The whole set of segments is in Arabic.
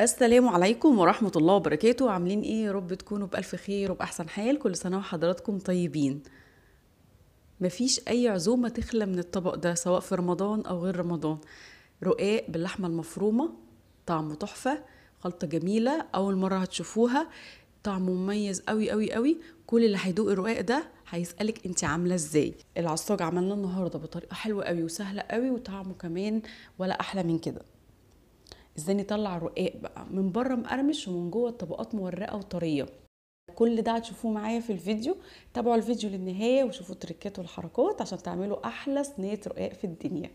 السلام عليكم ورحمة الله وبركاته عاملين ايه يا رب تكونوا بألف خير وبأحسن حال كل سنة وحضراتكم طيبين مفيش أي عزومة تخلى من الطبق ده سواء في رمضان أو غير رمضان رقاق باللحمة المفرومة طعمه تحفة خلطة جميلة أول مرة هتشوفوها طعمه مميز قوي قوي قوي كل اللي هيدوق الرقاق ده هيسألك انت عاملة ازاي العصاج عملناه النهاردة بطريقة حلوة قوي وسهلة قوي وطعمه كمان ولا أحلى من كده ازاي نطلع رقاق بقى من بره مقرمش ومن جوه الطبقات مورقه وطريه كل ده هتشوفوه معايا في الفيديو تابعوا الفيديو للنهايه وشوفوا التريكات والحركات عشان تعملوا احلى صينيه رقاق في الدنيا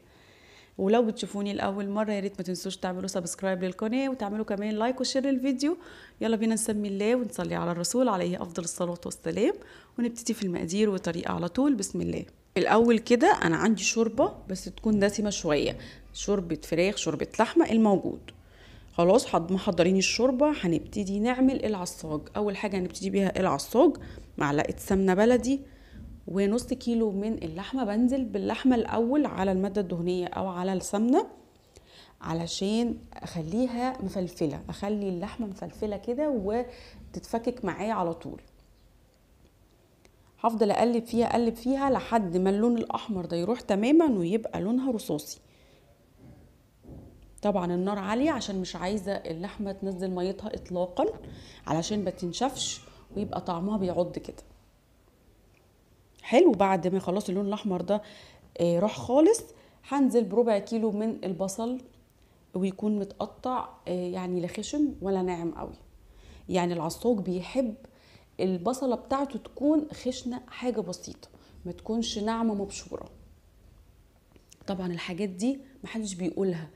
ولو بتشوفوني لاول مره يا ريت ما تنسوش تعملوا سبسكرايب للقناه وتعملوا كمان لايك وشير للفيديو يلا بينا نسمي الله ونصلي على الرسول عليه افضل الصلاه والسلام ونبتدي في المقادير والطريقه على طول بسم الله الاول كده انا عندي شوربه بس تكون دسمه شويه شوربه فراخ شوربه لحمه الموجود خلاص محضرين الشوربه هنبتدي نعمل العصاج اول حاجه هنبتدي بيها العصاج معلقه سمنه بلدي ونص كيلو من اللحمه بنزل باللحمه الاول على الماده الدهنيه او على السمنه علشان اخليها مفلفله اخلي اللحمه مفلفله كده وتتفكك معايا على طول هفضل اقلب فيها اقلب فيها لحد ما اللون الاحمر ده يروح تماما ويبقى لونها رصاصي طبعا النار عالية عشان مش عايزة اللحمة تنزل ميتها إطلاقا علشان بتنشفش ويبقى طعمها بيعض كده حلو بعد ما خلاص اللون الأحمر ده آه، راح خالص هنزل بربع كيلو من البصل ويكون متقطع آه، يعني لا خشن ولا ناعم قوي يعني العصاج بيحب البصله بتاعته تكون خشنه حاجه بسيطه ما تكونش ناعمه مبشوره طبعا الحاجات دي محدش بيقولها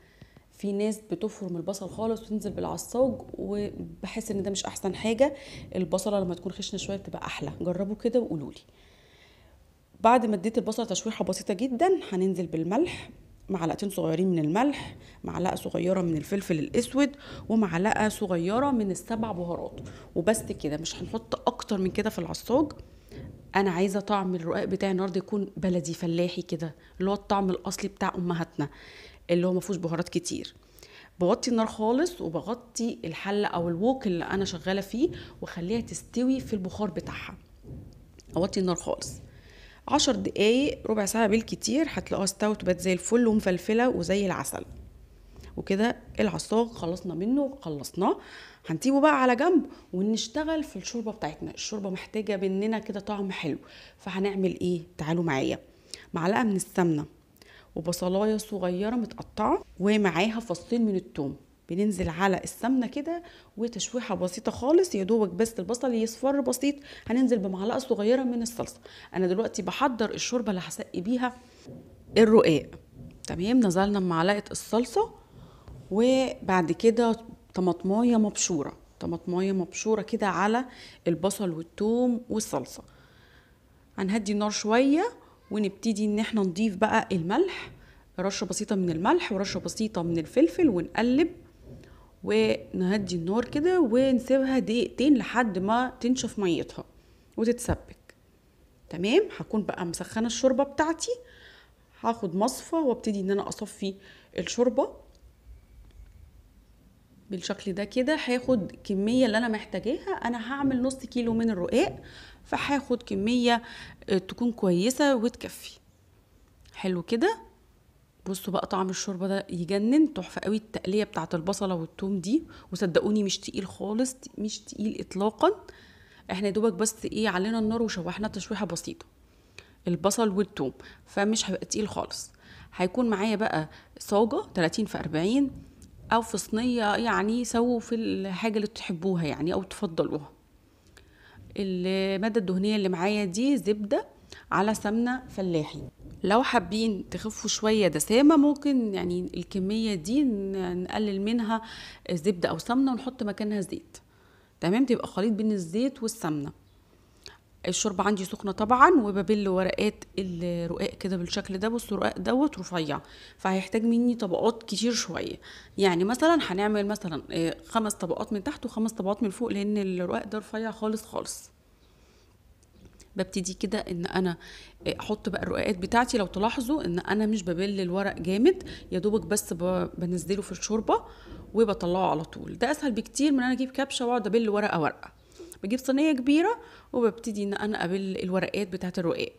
في ناس بتفرم البصل خالص وتنزل بالعصاج وبحس ان ده مش احسن حاجه البصله لما تكون خشنه شويه بتبقى احلى جربوا كده وقولوا لي بعد ما اديت البصله تشويحه بسيطه جدا هننزل بالملح معلقتين صغيرين من الملح معلقه صغيره من الفلفل الاسود ومعلقه صغيره من السبع بهارات وبس كده مش هنحط اكتر من كده في العصاج انا عايزه طعم الرقاق بتاعي النهارده يكون بلدي فلاحي كده اللي هو الطعم الاصلي بتاع امهاتنا اللي هو ما فيهوش بهارات كتير بوطي النار خالص وبغطي الحله او الووك اللي انا شغاله فيه واخليها تستوي في البخار بتاعها اوطي النار خالص عشر دقايق ربع ساعه بالكتير هتلاقوها استوت وبقت زي الفل ومفلفله وزي العسل وكده العصاق خلصنا منه خلصناه هنسيبه بقى على جنب ونشتغل في الشوربه بتاعتنا الشوربه محتاجه مننا كده طعم حلو فهنعمل ايه تعالوا معايا معلقه من السمنه وبصلايه صغيره متقطعه ومعاها فصين من الثوم بننزل على السمنه كده وتشويحه بسيطه خالص يا دوبك بس البصل يصفر بسيط هننزل بمعلقه صغيره من الصلصه انا دلوقتي بحضر الشوربه اللي هسقي بيها الرقاق تمام نزلنا بمعلقه الصلصه وبعد كده طماطمايه مبشوره طماطمايه مبشوره كده على البصل والثوم والصلصه هنهدي النار شويه ونبتدي ان احنا نضيف بقى الملح رشه بسيطه من الملح ورشه بسيطه من الفلفل ونقلب ونهدي النار كده ونسيبها دقيقتين لحد ما تنشف ميتها وتتسبك تمام هكون بقى مسخنه الشوربه بتاعتي هاخد مصفى وابتدي ان انا اصفي الشوربه بالشكل ده كده هاخد كميه اللي انا محتاجاها انا هعمل نص كيلو من الرقاق فهاخد كميه آه، تكون كويسه وتكفي حلو كده بصوا بقى طعم الشوربه ده يجنن تحفه قوي التقليه بتاعه البصله والثوم دي وصدقوني مش تقيل خالص مش تقيل اطلاقا احنا دوبك بس ايه علينا النار وشوحنا تشويحه بسيطه البصل والثوم فمش هيبقى تقيل خالص هيكون معايا بقى صاجه 30 في 40 او في صينيه يعني سووا في الحاجه اللي تحبوها يعني او تفضلوها الماده الدهنيه اللي معايا دي زبده على سمنه فلاحي لو حابين تخفوا شوية دسامة ممكن يعني الكمية دي نقلل منها زبدة أو سمنة ونحط مكانها زيت تمام تبقى خليط بين الزيت والسمنة الشوربه عندي سخنه طبعا وببل ورقات الرقاق كده بالشكل ده بص الرقاق دوت رفيع فهيحتاج مني طبقات كتير شويه يعني مثلا هنعمل مثلا آه، خمس طبقات من تحت وخمس طبقات من فوق لان الرقاق ده رفيع خالص خالص ببتدي كده ان انا آه، احط بقى الرقاقات بتاعتي لو تلاحظوا ان انا مش ببل الورق جامد يا دوبك بس بنزله في الشوربه وبطلعه على طول ده اسهل بكتير من انا اجيب كبشه واقعد ابل ورقه ورقه بجيب صينيه كبيره وببتدي ان انا ابل الورقات بتاعه الرقاق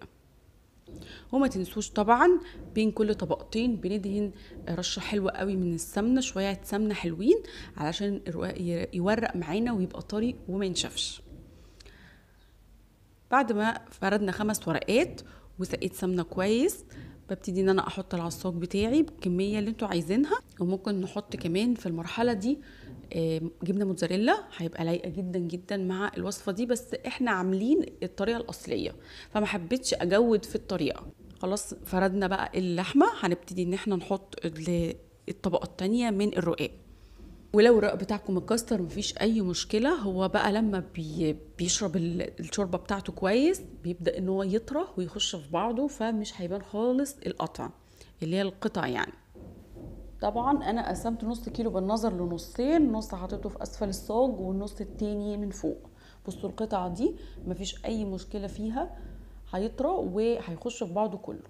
وما تنسوش طبعا بين كل طبقتين بندهن رشه حلوه قوي من السمنه شويه سمنه حلوين علشان الرقاق يورق معانا ويبقى طري وما ينشفش بعد ما فردنا خمس ورقات وسقيت سمنه كويس ببتدي ان انا احط العصاك بتاعي بالكميه اللي انتوا عايزينها وممكن نحط كمان في المرحله دي آه، جبنه موتزاريلا هيبقى لايقه جدا جدا مع الوصفه دي بس احنا عاملين الطريقه الاصليه فما حبيتش اجود في الطريقه خلاص فردنا بقى اللحمه هنبتدي ان احنا نحط الطبقه التانية من الرقاق ولو الرق بتاعكم متكسر مفيش اي مشكله هو بقى لما بيشرب الشوربه بتاعته كويس بيبدا ان هو يطرى ويخش في بعضه فمش هيبان خالص القطع اللي هي القطع يعني طبعا انا قسمت نص كيلو بالنظر لنصين نص حطيته في اسفل الصاج والنص التاني من فوق بصوا القطعه دي مفيش اي مشكله فيها هيطرى وهيخش في بعضه كله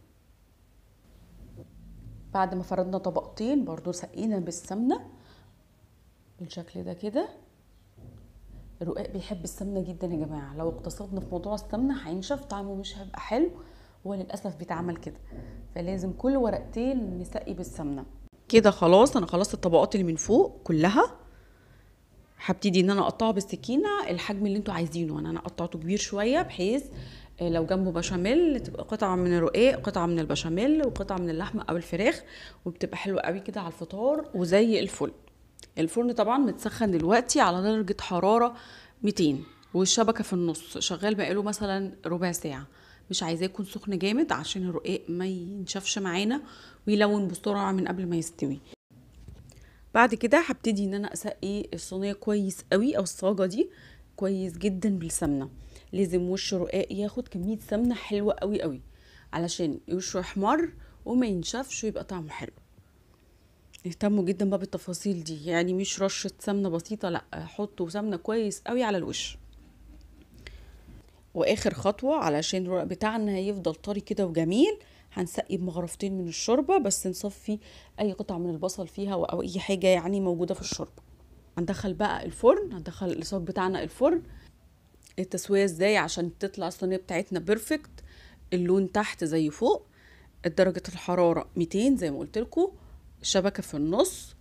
بعد ما فردنا طبقتين برضو سقينا بالسمنه بالشكل ده كده الرقاق بيحب السمنه جدا يا جماعه لو اقتصدنا في موضوع السمنه هينشف طعمه مش هيبقى حلو هو للاسف بيتعمل كده فلازم كل ورقتين نسقي بالسمنه كده خلاص انا خلصت الطبقات اللي من فوق كلها هبتدي ان انا اقطعه بالسكينه الحجم اللي انتوا عايزينه انا يعني انا قطعته كبير شويه بحيث آه، لو جنبه بشاميل تبقى قطعه من الرقاق قطعه من البشاميل وقطعه من اللحمه او الفراخ وبتبقى حلوه قوي كده على الفطار وزي الفل الفرن طبعا متسخن دلوقتي على درجه حراره 200 والشبكه في النص شغال بقاله مثلا ربع ساعه مش عايزاه يكون سخن جامد عشان الرقاق ما ينشفش معانا ويلون بسرعه من قبل ما يستوي بعد كده هبتدي ان انا اسقي الصينيه كويس قوي او الصاجه دي كويس جدا بالسمنه لازم وش رقاق ياخد كميه سمنه حلوه قوي قوي علشان وشه يحمر وما ينشفش ويبقى طعمه حلو اهتموا جدا بقى بالتفاصيل دي يعني مش رشه سمنه بسيطه لا حطوا سمنه كويس قوي على الوش واخر خطوه علشان الورق بتاعنا هيفضل طري كده وجميل هنسقي بمغرفتين من الشوربه بس نصفي اي قطع من البصل فيها او اي حاجه يعني موجوده في الشوربه هندخل بقى الفرن هندخل الصاج بتاعنا الفرن التسويه ازاي عشان تطلع الصينيه بتاعتنا بيرفكت اللون تحت زي فوق درجه الحراره 200 زي ما قلت لكم الشبكه في النص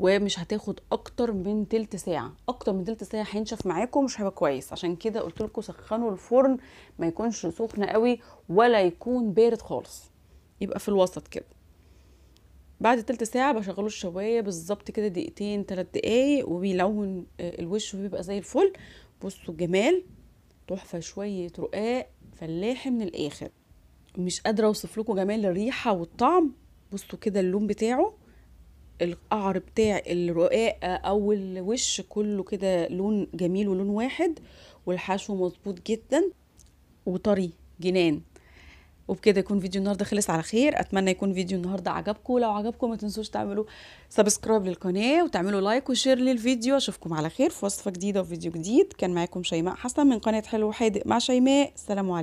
ومش هتاخد اكتر من تلت ساعه اكتر من تلت ساعه هينشف معاكم مش هيبقى كويس عشان كده قلت لكم سخنوا الفرن ما يكونش سخن قوي ولا يكون بارد خالص يبقى في الوسط كده بعد تلت ساعه بشغله الشوايه بالظبط كده دقيقتين تلات دقايق وبيلون آه، الوش وبيبقى زي الفل بصوا جمال تحفه شويه رقاق فلاحي من الاخر مش قادره اوصف لكم جمال الريحه والطعم بصوا كده اللون بتاعه القعر بتاع الرقاقة أو الوش كله كده لون جميل ولون واحد والحشو مظبوط جدا وطري جنان وبكده يكون فيديو النهارده خلص على خير اتمنى يكون فيديو النهارده عجبكم لو عجبكم ما تنسوش تعملوا سبسكرايب للقناه وتعملوا لايك وشير للفيديو اشوفكم على خير في وصفه جديده وفيديو جديد كان معاكم شيماء حسن من قناه حلو حادق مع شيماء سلام عليكم